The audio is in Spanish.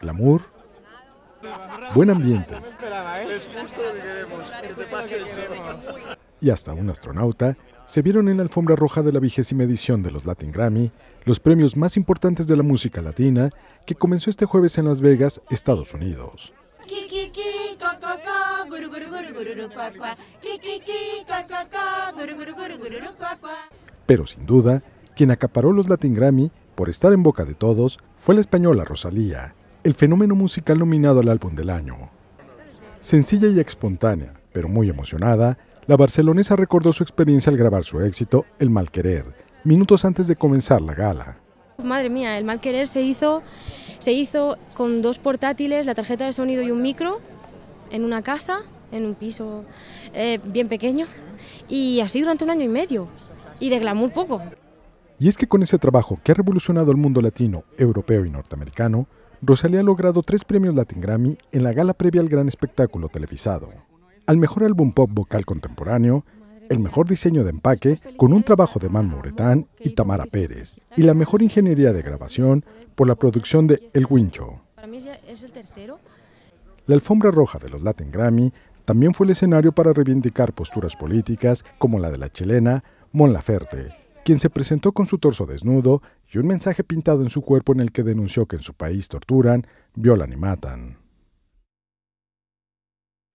Glamour. Buen ambiente. Y hasta un astronauta se vieron en la alfombra roja de la vigésima edición de los Latin Grammy, los premios más importantes de la música latina, que comenzó este jueves en Las Vegas, Estados Unidos. Pero sin duda, quien acaparó los Latin Grammy por estar en boca de todos, fue la española Rosalía, el fenómeno musical nominado al álbum del año. Sencilla y espontánea, pero muy emocionada, la barcelonesa recordó su experiencia al grabar su éxito El Mal Querer, minutos antes de comenzar la gala. Madre mía, El Mal Querer se hizo, se hizo con dos portátiles, la tarjeta de sonido y un micro, en una casa, en un piso eh, bien pequeño, y así durante un año y medio, y de glamour poco. Y es que con ese trabajo que ha revolucionado el mundo latino, europeo y norteamericano, Rosalía ha logrado tres premios Latin Grammy en la gala previa al gran espectáculo televisado. Al mejor álbum pop vocal contemporáneo, el mejor diseño de empaque con un trabajo de Man Moretán y Tamara Pérez, y la mejor ingeniería de grabación por la producción de El Wincho. La alfombra roja de los Latin Grammy también fue el escenario para reivindicar posturas políticas como la de la chilena Mon Laferte, quien se presentó con su torso desnudo y un mensaje pintado en su cuerpo en el que denunció que en su país torturan, violan y matan.